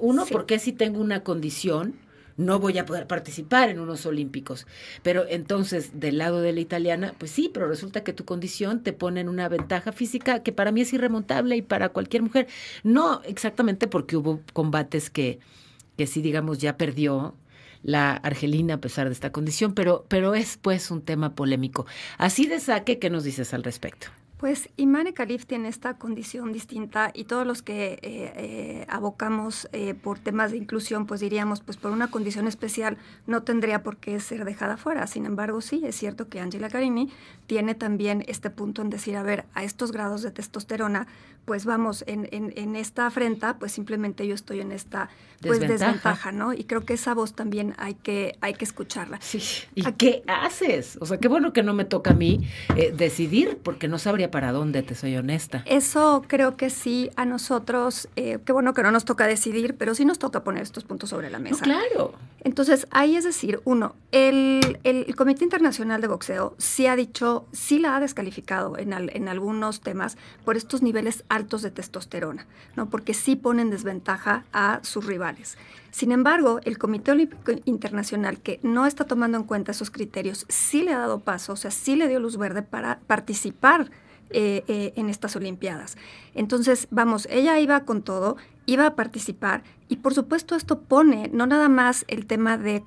Uno, porque si tengo una condición, no voy a poder participar en unos olímpicos. Pero entonces, del lado de la italiana, pues sí, pero resulta que tu condición te pone en una ventaja física que para mí es irremontable y para cualquier mujer. No exactamente porque hubo combates que, que sí, digamos, ya perdió la argelina a pesar de esta condición, pero, pero es pues un tema polémico. Así de saque, ¿qué nos dices al respecto? Pues Imane Calif tiene esta condición distinta y todos los que eh, eh, abocamos eh, por temas de inclusión, pues diríamos, pues por una condición especial no tendría por qué ser dejada fuera. Sin embargo, sí, es cierto que Angela Carini tiene también este punto en decir, a ver, a estos grados de testosterona, pues vamos, en, esta afrenta, pues simplemente yo estoy en esta pues, desventaja. ¿no? Y creo que esa voz también hay que, escucharla. Sí. ¿Y qué haces? O sea, qué bueno que no me toca a mí decidir, porque no sabría para dónde, te soy honesta. Eso creo que sí, a nosotros, eh, qué bueno que no nos toca decidir, pero sí nos toca poner estos puntos sobre la mesa. claro. Entonces, ahí es decir, uno, el, Comité Internacional de Boxeo sí ha dicho, sí la ha descalificado en, en algunos temas por estos niveles altos de testosterona, ¿no? porque sí ponen desventaja a sus rivales. Sin embargo, el Comité Olímpico Internacional, que no está tomando en cuenta esos criterios, sí le ha dado paso, o sea, sí le dio luz verde para participar eh, eh, en estas Olimpiadas. Entonces, vamos, ella iba con todo, iba a participar y por supuesto esto pone no nada más el tema de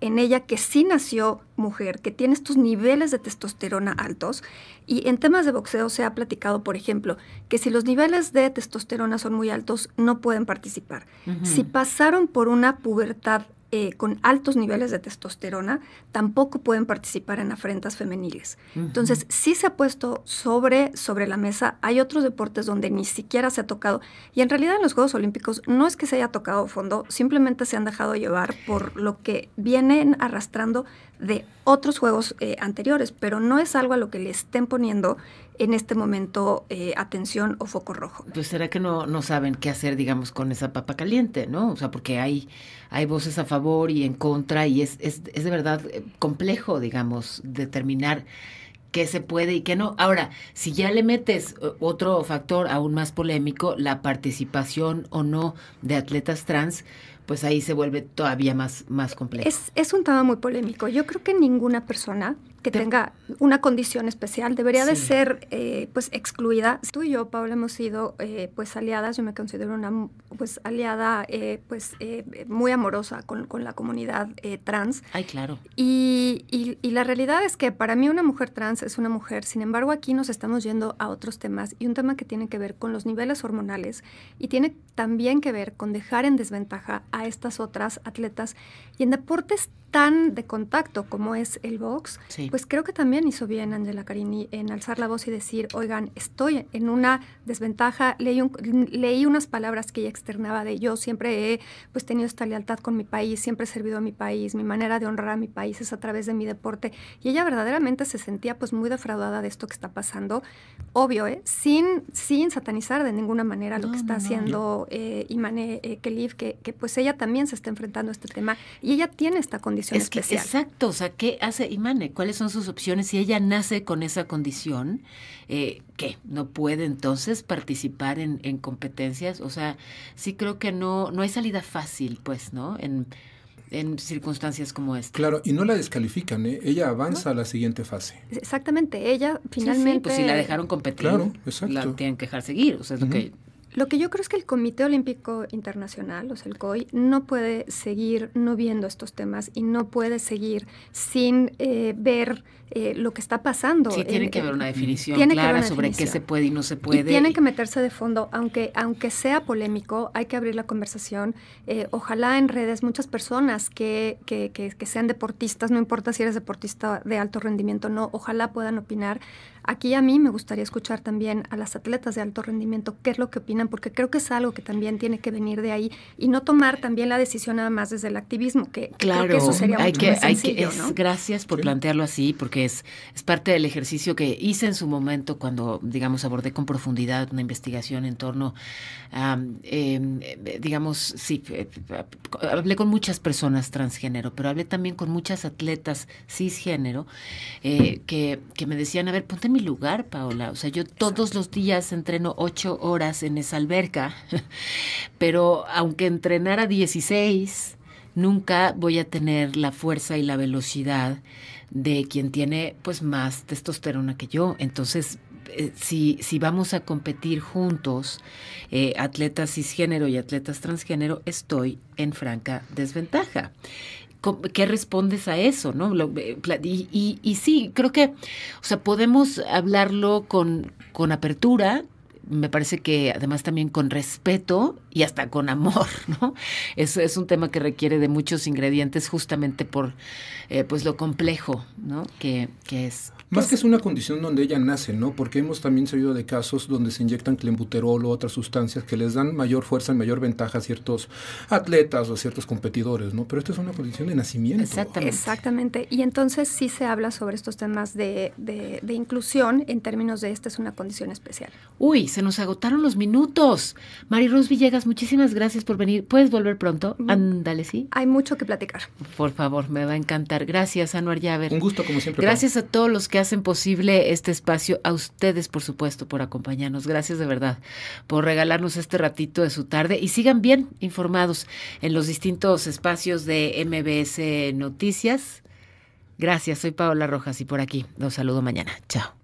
en ella que sí nació mujer, que tiene estos niveles de testosterona altos y en temas de boxeo se ha platicado, por ejemplo, que si los niveles de testosterona son muy altos no pueden participar. Si pasaron por una pubertad eh, con altos niveles de testosterona tampoco pueden participar en afrentas femeniles. Entonces, sí se ha puesto sobre, sobre la mesa. Hay otros deportes donde ni siquiera se ha tocado. Y en realidad en los Juegos Olímpicos no es que se haya tocado fondo, simplemente se han dejado llevar por lo que vienen arrastrando de otros juegos eh, anteriores, pero no es algo a lo que le estén poniendo en este momento eh, atención o foco rojo. Pues será que no, no saben qué hacer, digamos, con esa papa caliente, ¿no? O sea, porque hay, hay voces a favor y en contra y es, es, es de verdad eh, complejo, digamos, determinar qué se puede y qué no. Ahora, si ya le metes otro factor aún más polémico, la participación o no de atletas trans, pues ahí se vuelve todavía más, más complejo. Es, un tema muy polémico. Yo creo que ninguna persona que tenga una condición especial debería de ser eh, pues excluida. Tú y yo, Paula, hemos sido eh, pues aliadas. Yo me considero una pues aliada eh, pues muy amorosa con, la comunidad trans. Ay, claro. y la realidad es que para mí una mujer trans es una mujer. Sin embargo, aquí nos estamos yendo a otros temas y un tema que tiene que ver con los niveles hormonales y tiene también que ver con dejar en desventaja a estas otras atletas. Y en deportes tan de contacto como es el box, pues creo que también hizo bien Angela Carini en alzar la voz y decir, oigan, estoy en una desventaja, leí, leí unas palabras que ella externaba de yo siempre he pues tenido esta lealtad con mi país, siempre he servido a mi país, mi manera de honrar a mi país es a través de mi deporte y ella verdaderamente se sentía pues muy defraudada de esto que está pasando, obvio, ¿eh? sin, sin satanizar de ninguna manera lo que está haciendo Eh, Imane eh, Kelif, que, que pues ella también se está enfrentando a este tema y ella tiene esta condición es exacto, o sea, ¿qué hace Imane? ¿Cuáles son sus opciones? Si ella nace con esa condición, eh, ¿qué? ¿No puede entonces participar en, competencias? O sea, sí creo que no, no hay salida fácil, pues, ¿no? En, circunstancias como esta. Claro, y no la descalifican, ¿eh? ella avanza a la siguiente fase. Exactamente, ella finalmente... Sí, pues si la dejaron competir, claro, la tienen que dejar seguir, o sea, es lo que lo que yo creo es que el Comité Olímpico Internacional, o sea, el COI, no puede seguir no viendo estos temas y no puede seguir sin eh, ver eh, lo que está pasando. tiene que haber una definición clara sobre qué se puede y no se puede. Y tienen que meterse de fondo, aunque, aunque sea polémico, hay que abrir la conversación. Eh, ojalá en redes muchas personas que, que, que, que sean deportistas, no importa si eres deportista de alto rendimiento o no, ojalá puedan opinar Aquí a mí me gustaría escuchar también a las atletas de alto rendimiento qué es lo que opinan, porque creo que es algo que también tiene que venir de ahí y no tomar también la decisión nada más desde el activismo, que claro, que eso sería hay mucho que, más sencillo, hay que, es, Gracias por plantearlo así, porque es, es parte del ejercicio que hice en su momento cuando, digamos, abordé con profundidad una investigación en torno a, em, eh, digamos, sí, eh, hablé con muchas personas transgénero, pero hablé también con muchas atletas cisgénero eh, que, que me decían, a ver, ponte mi lugar, Paola. O sea, yo todos los días entreno ocho horas en esa alberca, pero aunque entrenara 16, nunca voy a tener la fuerza y la velocidad de quien tiene pues más testosterona que yo. Entonces, eh, si, vamos a competir juntos, eh, atletas cisgénero y atletas transgénero, estoy en franca desventaja. ¿qué respondes a eso? ¿no? Eh, y, y, y, sí, creo que, o sea, podemos hablarlo con, con apertura, me parece que además también con respeto y hasta con amor, ¿no? Es, es un tema que requiere de muchos ingredientes justamente por eh, pues lo complejo, ¿no? Que, es. Más que es una condición donde ella nace, ¿no? Porque hemos también sabido de casos donde se inyectan clenbuterol o otras sustancias que les dan mayor fuerza y mayor ventaja a ciertos atletas o a ciertos competidores, ¿no? Pero esta es una condición de nacimiento. Exactamente. Exactamente. Y entonces sí se habla sobre estos temas de, inclusión en términos de esta es una condición especial. Uy, se nos agotaron los minutos. Mari Rose Villegas muchísimas gracias por venir. ¿Puedes volver pronto? Ándale, sí. Hay mucho que platicar. Por favor, me va a encantar. Gracias, Anuar Ya. Un gusto, como siempre. Gracias a todos los que hacen posible este espacio, a ustedes, por supuesto, por acompañarnos. Gracias de verdad por regalarnos este ratito de su tarde y sigan bien informados en los distintos espacios de MBS Noticias. Gracias, soy Paola Rojas y por aquí los saludo mañana. Chao.